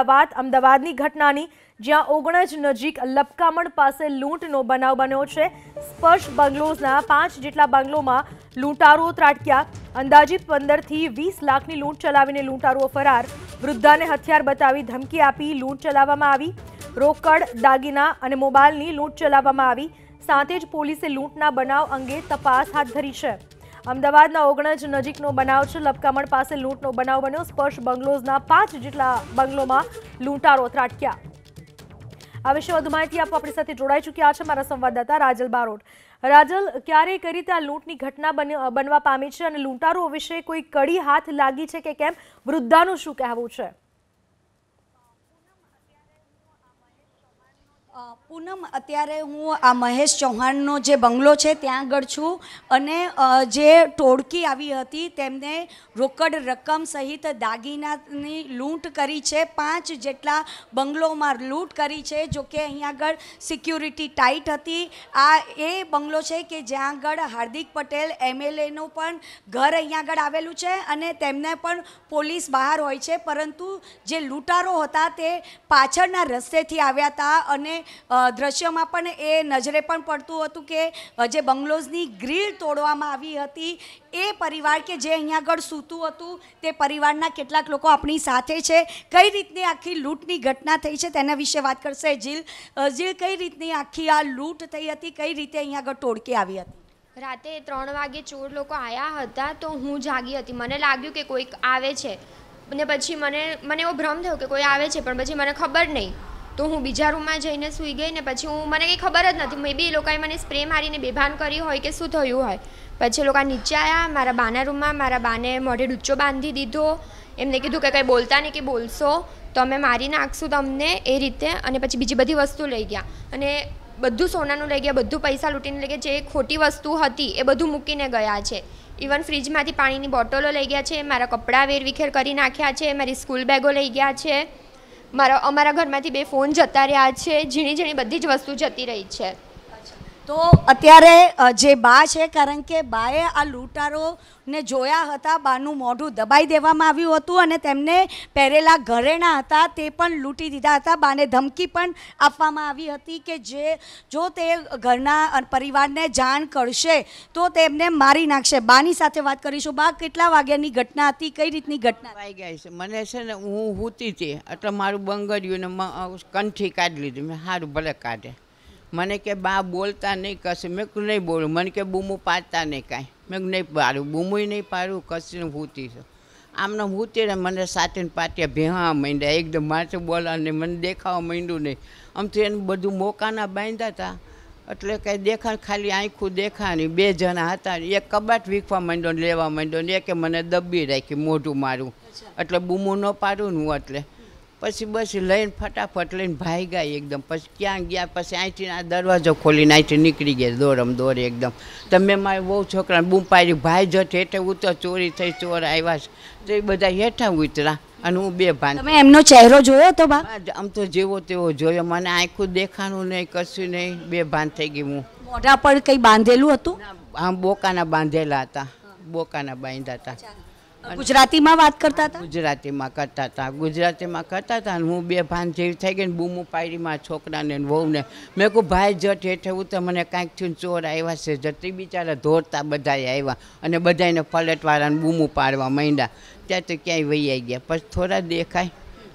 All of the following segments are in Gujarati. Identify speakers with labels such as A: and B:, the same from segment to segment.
A: અમદાવાદ અમદાવાદની ઘટનાની જ્યાં ઓગણાજ નજીક લબકામણ પાસે લૂંટનો બનાવ બન્યો છે સ્પર્શ बंगલોના પાંચ જેટલા बंगલોમાં લૂંટારો તાટક્યા અંદાજીત 15 થી 20 લાખની લૂંટ ચલાવીને લૂંટારો ફરાર વૃદ્ધાને હથિયાર બતાવી ધમકી આપી લૂંટ ચલાવવામાં આવી રોકડ દાગીના અને મોબાઈલની લૂંટ ચલાવવામાં આવી સાતેજ પોલીસે લૂંટના બનાવ અંગે તપાસ હાથ ધરી છે અમદાવાદના ઓગણજ નજીકનો બનાવ છે લપકામણ પાસે લૂંટનો બનાવ બન્યો સ્પર્શ બંગલોઝના પાંચ જેટલા બંગલોમાં લૂંટારો ત્રાટક્યા આ વિશે વધુ માહિતી આપવા આપણી સાથે જોડાઈ ચૂક્યા છે મારા સંવાદદાતા રાજલ બારોટ રાજલ ક્યારે કરી રીતે આ લૂંટની ઘટના બનવા પામી છે અને લૂંટારો વિશે કોઈ કડી હાથ લાગી છે કે કેમ વૃદ્ધાનું શું કહેવું છે પૂનમ અત્યારે હું આ મહેશ ચૌહાણનો જે બંગલો છે ત્યાં આગળ છું અને જે ટોળકી આવી હતી તેમને રોકડ રકમ સહિત દાગીનાની લૂંટ કરી છે પાંચ જેટલા બંગલોમાં લૂંટ કરી છે જોકે અહીંયા આગળ સિક્યુરિટી ટાઈટ હતી આ એ બંગલો છે કે જ્યાં આગળ હાર્દિક પટેલ એમએલએનું પણ ઘર અહીંયા આગળ આવેલું છે અને તેમને પણ પોલીસ બહાર હોય છે પરંતુ જે લૂંટારો હતા તે પાછળના રસ્તેથી આવ્યા હતા અને દ્રશ્યમાં પણ એ નજરે પણ પડતું હતું કે જે બંગલોઝની ગ્રીલ તોડવામાં આવી હતી એ પરિવાર કે જે અહીંયા આગળ સૂતું હતું તે પરિવારના કેટલાક લોકો આપણી સાથે છે કઈ રીતની આખી લૂંટની ઘટના થઈ છે તેના વિશે વાત કરશે જીલ જીલ કઈ રીતની આખી આ લૂંટ થઈ હતી કઈ રીતે અહીંયા આગળ ટોળકી આવી હતી રાતે ત્રણ વાગે ચોર લોકો આવ્યા હતા તો હું જાગી હતી મને લાગ્યું કે કોઈક આવે છે અને પછી મને મને એવો ભ્રમ થયો કે કોઈ આવે છે પણ પછી મને ખબર નહીં તો હું બીજા રૂમમાં જઈને સૂઈ ગઈ ને પછી હું મને કંઈ ખબર જ નથી મે બી એ લોકોએ મને સ્પ્રે મારીને બેભાન કરી હોય કે શું થયું હોય પછી એ લોકો નીચે આવ્યા મારા બાના રૂમમાં મારા બાને મોઢે ડૂચો બાંધી દીધો એમને કીધું કે કંઈ બોલતા નહીં કે બોલશો તો અમે મારી નાખશું તમને એ રીતે અને પછી બીજી બધી વસ્તુ લઈ ગયા અને બધું સોનાનું લઈ ગયા બધું પૈસા લૂંટીને લઈ ગયા જે ખોટી વસ્તુ હતી એ બધું મૂકીને ગયા છે ઇવન ફ્રીજમાંથી પાણીની બોટલો લઈ ગયા છે મારા કપડાં વેર વિખેર કરી નાખ્યા છે મારી સ્કૂલ બેગો લઈ ગયા છે મારા અમારા ઘરમાંથી બે ફોન જતા રહ્યા છે ઝીણી ઝીણી બધી જ વસ્તુ જતી રહી છે તો અત્યારે જે બા છે કારણ કે બાએ આ લૂંટારોને જોયા હતા બાનું મોઢું દબાઈ દેવામાં આવ્યું હતું અને તેમને પહેરેલા ઘરેણા હતા તે પણ લૂંટી દીધા હતા બાને ધમકી પણ આપવામાં આવી હતી કે જે જો તે ઘરના પરિવારને જાણ કરશે તો તેમને મારી નાખશે બાની સાથે વાત કરીશું બા
B: કેટલા વાગ્યાની ઘટના હતી કઈ રીતની ઘટના આવી ગઈ છે મને છે ને હું હૂતી હતી એટલે મારું બંગડ્યું ને કંઠી કાઢી લીધું મેં સારું ભલે કાઢે મને કે બા બોલતા નહીં કશું મેં નહીં બોલું મને કે બૂમું પાડતા નહીં કાંઈ મેં નહીં પાડું બૂમું નહીં પાડું કશું ભૂતી છું આમને ભૂતીને મને સાચીને પાટિયા ભેહા માંડ્યા એકદમ માથે બોલા ને મને દેખાવા માંડ્યું નહીં આમ તો એને બધું મોકાના બાંધ્યા હતા એટલે કંઈ દેખાણ ખાલી આંખું દેખાણી બે જણા હતા એક કબાટ વીખવા માંડ્યો લેવા માંડ્યો ને એકે મને દબી રાખી મોઢું મારું એટલે બૂમું ન પાડું હું એટલે પછી બસ લઈને ફટાફટ લઈને ભાઈ ગઈ એકદમ પછી ક્યાં ગયા પછી અહીંથી આ દરવાજો ખોલીને આઈથી નીકળી ગયા દોરમ દોરે એકદમ તમે મારે બહુ છોકરાને બૂમ પાડી ભાઈ જટ હેઠે ઉતરો ચોરી થઈ ચોર આવ્યા છે તો એ બધા હેઠા ઉતરા અને હું બે ભાન તમે એમનો ચહેરો જોયો તો બા આમ તો જેવો તેવો જોયો મને આંખું દેખાણું નહીં કશું નહીં બે ભાન થઈ ગઈ હું મોઢા પર કંઈ બાંધેલું હતું આમ બોકાના બાંધેલા હતા બોકાના બાંધ્યા હતા ગુજરાતીમાં વાત કરતા હતા ગુજરાતીમાં કરતા હતા ગુજરાતીમાં કરતા હતા અને હું બે ભાન જેવી થઈ ગઈ ને બૂમું પાડી મારા છોકરાને ને વહુને મેં કહું ભાઈ જટ હેઠે હું તો મને કાંઈક થયું ચોર આવ્યા છે જતી બિચારા ધોરતા બધાએ આવ્યા અને બધાને પલટવાળાને બૂમું પાડવા માંડ્યા ત્યાં તો ક્યાંય વૈયાઈ ગયા પછી થોડા દેખાય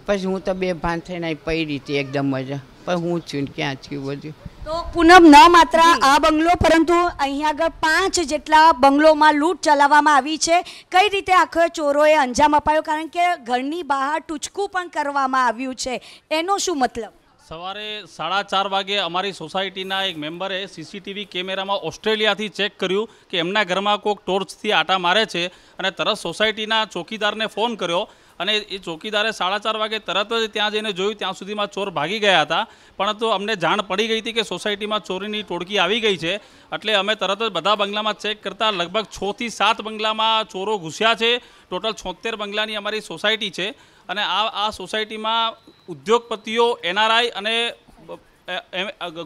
B: પછી હું તો બે ભાન થઈને પડી હતી એકદમ મજા પણ હું છું ક્યાં છું બધું તો
A: પૂનમ ન માત્ર આ બંગલો પરંતુ અહીંયા આગળ પાંચ જેટલા બંગલોમાં લૂંટ ચલાવવામાં આવી છે કઈ રીતે આખો ચોરોએ અંજામ અપાયો કારણ કે ઘરની બહાર ટૂચકું પણ કરવામાં આવ્યું છે એનો શું મતલબ
C: સવારે સાડા ચાર વાગે અમારી સોસાયટીના એક મેમ્બરે સીસીટીવી કેમેરામાં ઓસ્ટ્રેલિયાથી ચેક કર્યું કે એમના ઘરમાં કોઈક ટોર્ચથી આટા મારે છે અને તરત સોસાયટીના ચોકીદારને ફોન કર્યો અને એ ચોકીદારે સાડા ચાર વાગે તરત જ ત્યાં જઈને જોયું ત્યાં સુધીમાં ચોર ભાગી ગયા હતા પરંતુ અમને જાણ પડી ગઈ હતી કે સોસાયટીમાં ચોરીની ટોળકી આવી ગઈ છે એટલે અમે તરત જ બધા બંગલામાં ચેક કરતાં લગભગ છથી સાત બંગલામાં ચોરો ઘૂસ્યા છે ટોટલ છોતેર બંગલાની અમારી સોસાયટી છે અને આ આ સોસાયટીમાં ઉદ્યોગપતિઓ એનઆરઆઈ અને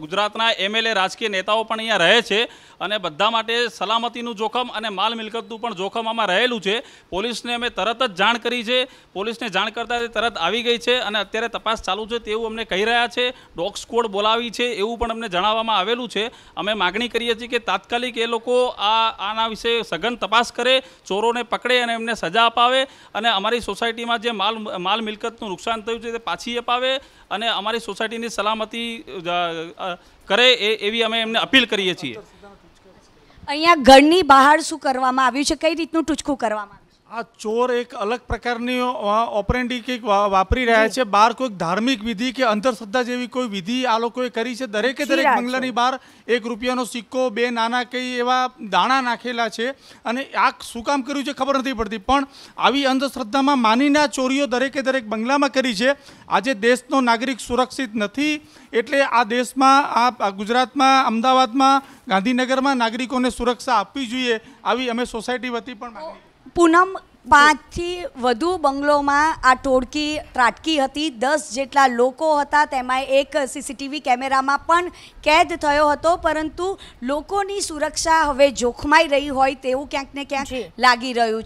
C: ગુજરાતના એમએલએ રાજકીય નેતાઓ પણ અહીંયા રહે છે અને બધા માટે સલામતીનું જોખમ અને માલ મિલકતનું પણ જોખમ આમાં રહેલું છે પોલીસને અમે તરત જ જાણ કરી છે પોલીસને જાણ કરતાં તરત આવી ગઈ છે અને અત્યારે તપાસ ચાલુ છે તેવું અમને કહી રહ્યા છે ડોગ સ્કોડ બોલાવી છે એવું પણ અમને જણાવવામાં આવેલું છે અમે માગણી કરીએ છીએ કે તાત્કાલિક એ લોકો આ આના વિશે સઘન તપાસ કરે ચોરોને પકડે અને એમને સજા અપાવે અને અમારી સોસાયટીમાં જે માલ માલ મિલકતનું નુકસાન થયું છે તે પાછી અપાવે અને અમારી સોસાયટીની સલામતી કરે એ એવી અમે એમને અપીલ કરીએ છીએ
A: અહીંયા ઘરની બહાર શું કરવામાં આવ્યું છે કઈ રીતનું ટૂચકું
C: કરવામાં આ ચોર એક અલગ પ્રકારની ઓપરેન્ડી કંઈક વાપરી રહ્યા છે બહાર કોઈક ધાર્મિક વિધિ કે અંધશ્રદ્ધા જેવી કોઈ વિધિ આ લોકોએ કરી છે દરેકે દરેક બંગલાની બહાર એક રૂપિયાનો સિક્કો બે નાના કંઈ એવા દાણા નાખેલા છે અને આ શું કામ કર્યું છે ખબર નથી પડતી પણ આવી અંધશ્રદ્ધામાં માનીના ચોરીઓ દરેકે દરેક બંગલામાં કરી છે આજે દેશનો નાગરિક સુરક્ષિત નથી એટલે આ દેશમાં આ ગુજરાતમાં અમદાવાદમાં ગાંધીનગરમાં નાગરિકોને સુરક્ષા આપવી જોઈએ આવી અમે સોસાયટી વતી પણ
A: પૂનમ પાંચથી વધુ બંગલોમાં આ ટોળકી ત્રાટકી હતી દસ જેટલા લોકો હતા તેમાં એક સીસીટીવી કેમેરામાં પણ કેદ થયો હતો પરંતુ લોકોની સુરક્ષા હવે જોખમાઈ રહી હોય તેવું ક્યાંક ને ક્યાંક લાગી રહ્યું છે